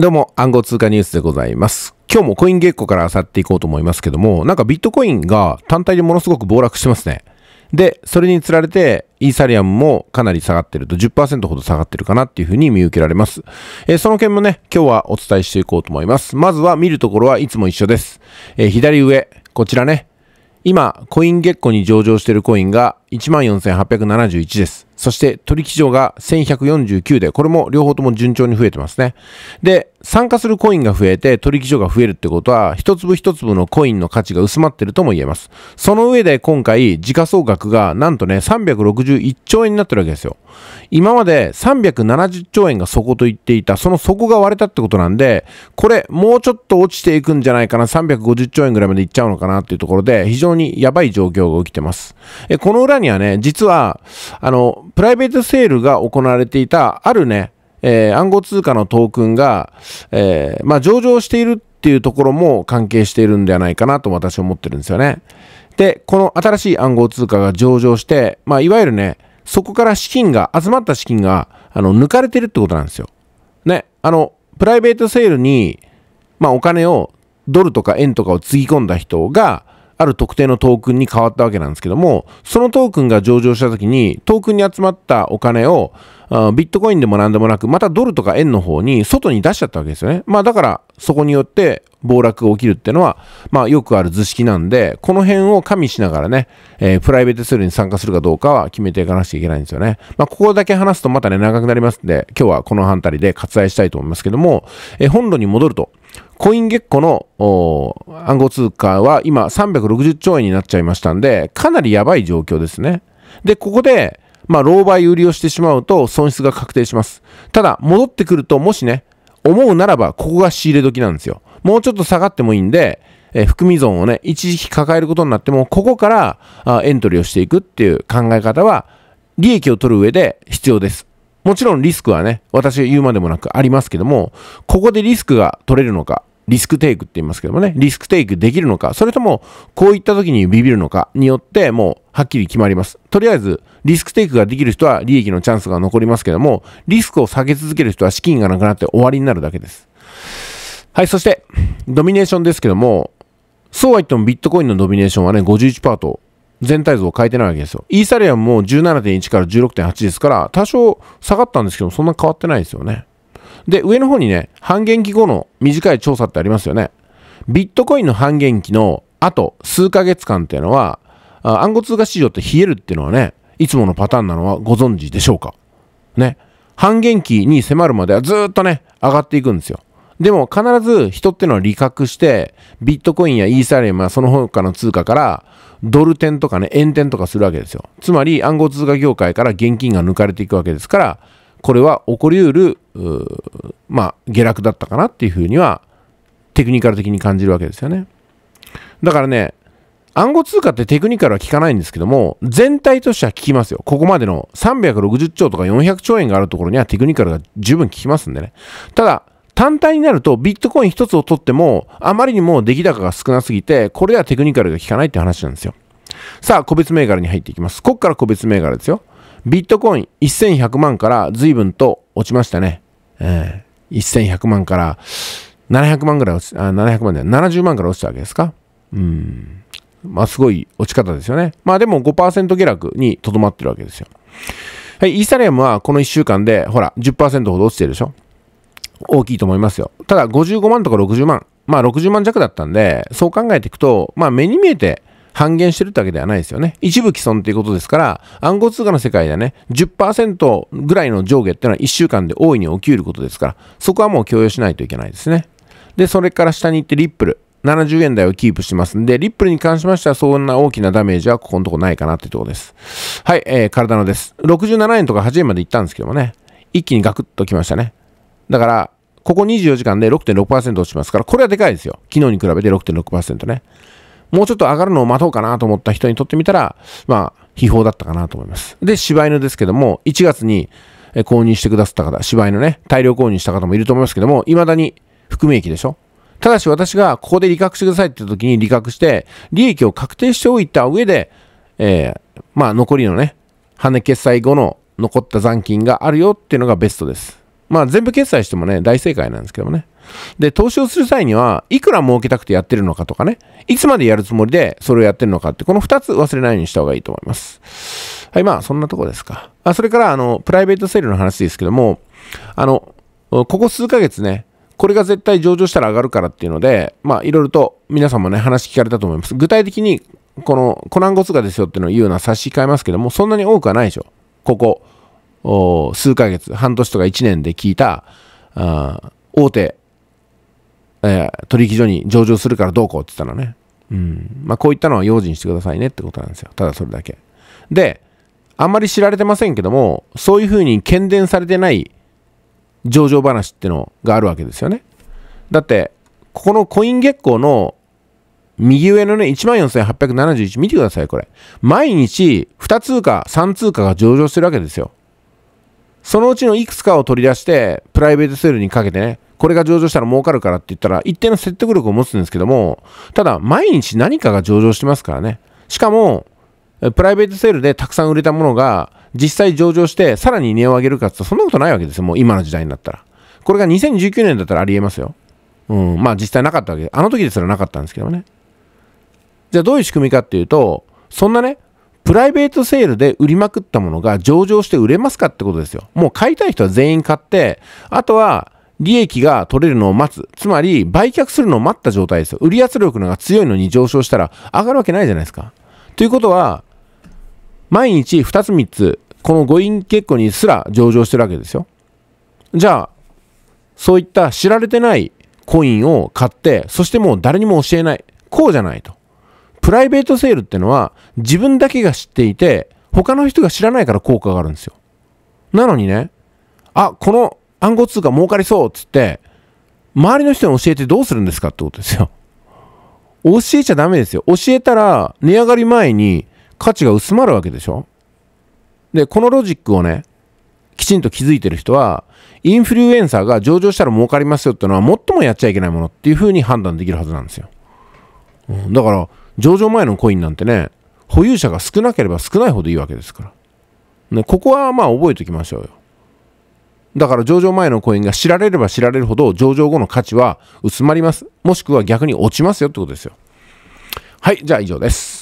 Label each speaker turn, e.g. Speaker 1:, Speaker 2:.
Speaker 1: どうも、暗号通貨ニュースでございます。今日もコインゲッコから漁っていこうと思いますけども、なんかビットコインが単体でものすごく暴落してますね。で、それにつられて、イーサリアムもかなり下がってると、10%ほど下がってるかなっていうふうに見受けられます。えー、その件もね、今日はお伝えしていこうと思います。まずは見るところはいつも一緒です。えー、左上、こちらね。今、コインゲッコに上場してるコインが14,871です。そして取引所が1149で、これも両方とも順調に増えてますね。で、参加するコインが増えて取引所が増えるってことは、一粒一粒のコインの価値が薄まってるとも言えます。その上で今回、時価総額がなんとね、361兆円になってるわけですよ。今まで370兆円が底と言っていた、その底が割れたってことなんで、これもうちょっと落ちていくんじゃないかな、350兆円ぐらいまでいっちゃうのかなっていうところで、非常にやばい状況が起きてます。え、この裏にはね、実は、あの、プライベートセールが行われていた、あるね、えー、暗号通貨のトークンが、えー、まあ、上場しているっていうところも関係しているんではないかなと私は思ってるんですよね。で、この新しい暗号通貨が上場して、まあ、いわゆるね、そこから資金が、集まった資金が、あの、抜かれてるってことなんですよ。ね、あの、プライベートセールに、まあ、お金を、ドルとか円とかをつぎ込んだ人が、ある特定のトークンに変わったわけなんですけども、そのトークンが上場した時に、トークンに集まったお金を、ビットコインでも何でもなく、またドルとか円の方に外に出しちゃったわけですよね。まあだから、そこによって暴落が起きるっていうのは、まあよくある図式なんで、この辺を加味しながらね、えー、プライベートセールに参加するかどうかは決めていかなくちゃいけないんですよね。まあここだけ話すとまたね、長くなりますんで、今日はこの辺りで割愛したいと思いますけども、えー、本論に戻ると、コイン月光の暗号通貨は今360兆円になっちゃいましたんで、かなりやばい状況ですね。で、ここで、まあ、狼狽売りをしてしまうと損失が確定します。ただ、戻ってくると、もしね、思うならば、ここが仕入れ時なんですよ。もうちょっと下がってもいいんで、えー、含み損をね、一時期抱えることになっても、ここからあエントリーをしていくっていう考え方は、利益を取る上で必要です。もちろんリスクはね、私が言うまでもなくありますけども、ここでリスクが取れるのか、リスクテイクって言いますけどもね、リスクテイクできるのか、それとも、こういった時にビビるのかによって、もう、はっきり決まります。とりあえず、リスクテイクができる人は利益のチャンスが残りますけども、リスクを下げ続ける人は資金がなくなって終わりになるだけです。はい、そして、ドミネーションですけども、そうは言ってもビットコインのドミネーションはね、51%と全体像を変えてないわけですよ。イーサリアムも17.1から16.8ですから、多少下がったんですけど、そんな変わってないですよね。で、上の方にね、半減期後の短い調査ってありますよね。ビットコインの半減期のあと数ヶ月間っていうのは、暗号通貨市場って冷えるっていうのはね、いつものパターンなのはご存知でしょうか。ね。半減期に迫るまではずっとね、上がっていくんですよ。でも必ず人ってのは利確して、ビットコインやイーサリアムやその他の通貨から、ドル転とかね、円転とかするわけですよ。つまり暗号通貨業界から現金が抜かれていくわけですから、これは起こりうる、うまあ、下落だったかなっていうふうには、テクニカル的に感じるわけですよね。だからね、暗号通貨ってテクニカルは効かないんですけども、全体としては効きますよ。ここまでの360兆とか400兆円があるところにはテクニカルが十分効きますんでね。ただ、単体になるとビットコイン1つを取っても、あまりにも出来高が少なすぎて、これではテクニカルが効かないって話なんですよ。さあ、個別銘柄に入っていきます。こっから個別銘柄ですよ。ビットコイン1100万から随分と落ちましたね。えー、1100万から700万ぐらい落ち、あ、700万で70万から落ちたわけですか。うん。まあ、すごい落ち方ですよね。まあでも5%下落にとどまってるわけですよ。はい、イーサリアムはこの1週間で、ほら、10%ほど落ちてるでしょ。大きいと思いますよ。ただ、55万とか60万、まあ60万弱だったんで、そう考えていくと、まあ目に見えて、半減してるってわけではないですよね。一部既存っていうことですから、暗号通貨の世界でね、10%ぐらいの上下っていうのは1週間で大いに起きうることですから、そこはもう強要しないといけないですね。で、それから下に行ってリップル。70円台をキープしてますんで、リップルに関しましてはそんな大きなダメージはここのとこないかなっていうとこです。はい、えー、体のです。67円とか8円まで行ったんですけどもね、一気にガクッときましたね。だから、ここ24時間で6.6%落ちますから、これはでかいですよ。昨日に比べて6.6%ね。もうちょっと上がるのを待とうかなと思った人にとってみたら、まあ、秘宝だったかなと思います。で、柴犬ですけども、1月に購入してくださった方、柴犬ね、大量購入した方もいると思いますけども、未だに含み益でしょただし私がここで利確してくださいって時に利確して、利益を確定しておいた上で、えー、まあ残りのね、跳ね決済後の残った残金があるよっていうのがベストです。まあ全部決済してもね、大正解なんですけどもね。で、投資をする際には、いくら儲けたくてやってるのかとかね、いつまでやるつもりでそれをやってるのかって、この2つ忘れないようにした方がいいと思います。はい、まあそんなとこですか。あ、それから、あの、プライベートセールの話ですけども、あの、ここ数ヶ月ね、これが絶対上場したら上がるからっていうので、まあいろいろと皆さんもね、話聞かれたと思います。具体的に、このコナンゴツガですよっていうのを言うのは差し控えますけども、そんなに多くはないでしょ。ここ数ヶ月、半年とか1年で聞いた、あ大手、えー、取引所に上場するからどうこうって言ったのね。うん。まあ、こういったのは用心してくださいねってことなんですよ。ただそれだけ。で、あんまり知られてませんけども、そういうふうに喧伝されてない上場話ってのがあるわけですよね。だって、ここのコイン月光の右上のね、14,871見てください、これ。毎日2通貨、3通貨が上場してるわけですよ。そのうちのいくつかを取り出して、プライベートセールにかけてね、これが上場したら儲かるからって言ったら、一定の説得力を持つんですけども、ただ、毎日何かが上場してますからね。しかも、プライベートセールでたくさん売れたものが、実際上場して、さらに値を上げるかってそんなことないわけですよ。もう今の時代になったら。これが2019年だったらありえますよ。うん、まあ実際なかったわけで、あの時ですらなかったんですけどね。じゃあどういう仕組みかっていうと、そんなね、プライベートセールで売りまくったものが上場して売れますかってことですよ。もう買いたい人は全員買って、あとは利益が取れるのを待つ。つまり、売却するのを待った状態ですよ。売り圧力のが強いのに上昇したら上がるわけないじゃないですか。ということは、毎日2つ3つ、この誤飲結構にすら上場してるわけですよ。じゃあ、そういった知られてないコインを買って、そしてもう誰にも教えない。こうじゃないと。プライベートセールってのは自分だけが知っていて、他の人が知らないから効果があるんですよ。なのにね、あ、この暗号通貨儲かりそうっつって、周りの人に教えてどうするんですかってことですよ。教えちゃダメですよ。教えたら値上がり前に価値が薄まるわけでしょで、このロジックをね、きちんと気づいてる人は、インフルエンサーが上場したら儲かりますよってのは最もやっちゃいけないものっていうふうに判断できるはずなんですよ。うん、だから、上場前のコインなんてね、保有者が少なければ少ないほどいいわけですから。ね、ここはまあ覚えておきましょうよ。だから上場前のコインが知られれば知られるほど上場後の価値は薄まります。もしくは逆に落ちますよってことですよ。はい、じゃあ以上です。